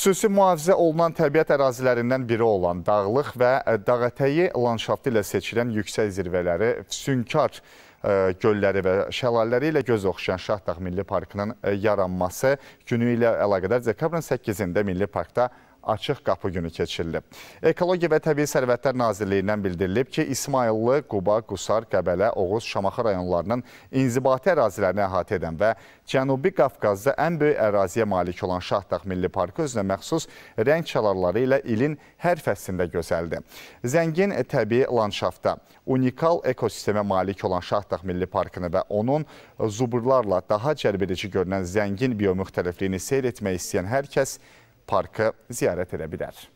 Xüsusi mühafizə olunan təbiət ərazilərindən biri olan dağlıq və e, dağətəyi landşaftı ilə seçilən yüksək zirvələri Füsunkar e, gölləri və şəlaləri ilə göz oxşayan Şahdağ Milli Parkının e, yaranması günü ilə əlaqədar dekabrın 8-də Milli Parkda açıq qapı günü keçirilib. Ekologiya və Təbii Sərvətlər Nazirliyindən bildirilib ki, İsmayıllı, Quba, Qusar, Qəbələ, Oğuz, Şamaxı rayonlarının inzibati ərazilərini əhatə edən və Cənubi Qafqazda ən böyük əraziyə malik olan Şahdağ Milli Parkı özünə məxsus rəng çalarları ilə ilin hər fəslində gözəldir. Zəngin təbii landşaftda unikal ekosistemə malik olan Şahdağ Milli Parkını və onun zuburlarla daha cəlbedici görünən zəngin biomüxtəlifliyini seyr etmək istəyən hər kəs parkı ziyaret edebilir.